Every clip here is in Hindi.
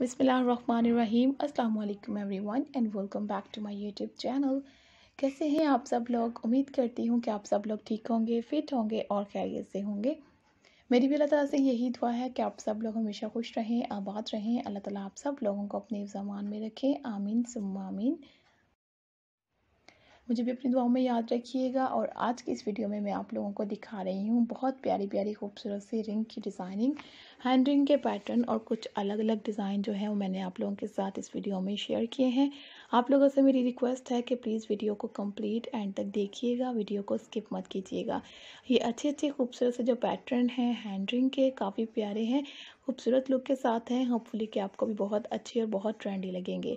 बिसमीम अल्लाम everyone and welcome back to my YouTube channel कैसे हैं आप सब लोग उम्मीद करती हूँ कि आप सब लोग ठीक होंगे फिट होंगे और खैरियत से होंगे मेरी भी अल्लाह तला से यही दुआ है कि आप सब लोग हमेशा खुश रहें आबाद रहें अल्लाह ताला आप सब लोगों को अपने जमान में रखें आमीन सुम आमीन मुझे भी अपनी दुआओं में याद रखिएगा और आज की इस वीडियो में मैं आप लोगों को दिखा रही हूँ बहुत प्यारी प्यारी खूबसूरत सी रिंग की डिज़ाइनिंग हैंड रिंग के पैटर्न और कुछ अलग अलग डिज़ाइन जो है वो मैंने आप लोगों के साथ इस वीडियो में शेयर किए हैं आप लोगों से मेरी रिक्वेस्ट है कि प्लीज़ वीडियो को कम्प्लीट एंड तक देखिएगा वीडियो को स्किप मत कीजिएगा ये अच्छे अच्छे खूबसूरत से जो पैटर्न हैं हैंड रिंग के काफ़ी प्यारे हैं खूबसूरत लुक के साथ हैं होपफुली कि आपको भी बहुत अच्छे और बहुत ट्रेंडी लगेंगे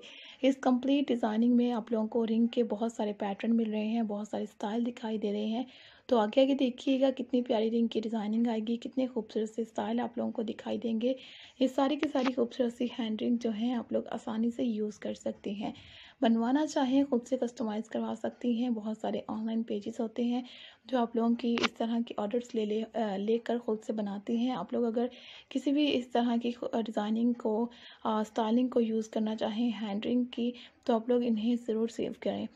इस कंप्लीट डिज़ाइनिंग में आप लोगों को रिंग के बहुत सारे पैटर्न मिल रहे हैं बहुत सारे स्टाइल दिखाई दे रहे हैं तो आगे आगे देखिएगा कितनी प्यारी रिंग की डिज़ाइनिंग आएगी कितने खूबसूरत से स्टाइल आप लोगों को दिखाई देंगे ये सारी की सारी खूबसूरत सी हैंड रिंग जो हैं आप लोग आसानी से यूज़ कर सकते हैं बनवाना चाहें खुद से कस्टमाइज़ करवा सकती हैं बहुत सारे ऑनलाइन पेजेस होते हैं जो आप लोगों की इस तरह की ऑर्डर्स ले ले लेकर ख़ुद से बनाती हैं आप लोग अगर किसी भी इस तरह की डिज़ाइनिंग को स्टाइलिंग को यूज़ करना चाहें हैंड्रिंग की तो आप लोग इन्हें ज़रूर सेव करें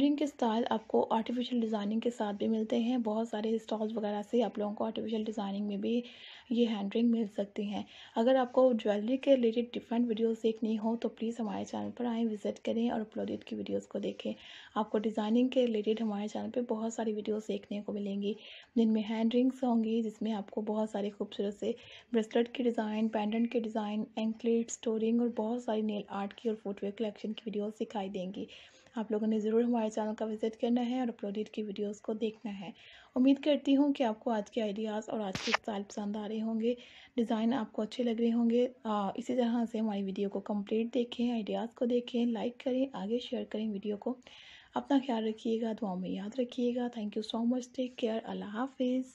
रिंग के स्टाइल आपको आर्टिफिशियल डिज़ाइनिंग के साथ भी मिलते हैं बहुत सारे स्टॉल्स वगैरह से आप लोगों को आर्टिफिशियल डिज़ाइनिंग में भी ये रिंग मिल सकती हैं अगर आपको ज्वेलरी के रिलेटेड डिफरेंट वीडियोस देखनी हो तो प्लीज़ हमारे चैनल पर आएँ विजिट करें और अपलोडेड की वीडियोज़ को देखें आपको डिज़ाइनिंग के रिलेटेड हमारे चैनल पर बहुत सारी वीडियोज़ देखनी देखने को मिलेंगी जिनमें हैंड रिंग्स होंगी जिसमें आपको बहुत सारे खूबसूरत से ब्रेसलेट के डिज़ाइन पेंडेंट के डिज़ाइन एंकलेट स्टोरिंग और बहुत सारी नेल आर्ट की और फुटवेयर कलेक्शन की वीडियोज़ दिखाई देंगी आप लोगों ने ज़रूर हमारे चैनल का विजिट करना है और अपलोडेड की वीडियोस को देखना है उम्मीद करती हूँ कि आपको आज के आइडियाज़ और आज के स्टाइल पसंद आ रहे होंगे डिज़ाइन आपको अच्छे लग रहे होंगे इसी तरह से हमारी वीडियो को कंप्लीट देखें आइडियाज़ को देखें लाइक करें आगे शेयर करें वीडियो को अपना ख्याल रखिएगा दुआओं में याद रखिएगा thank you so much take care अल्लाह हाफिज़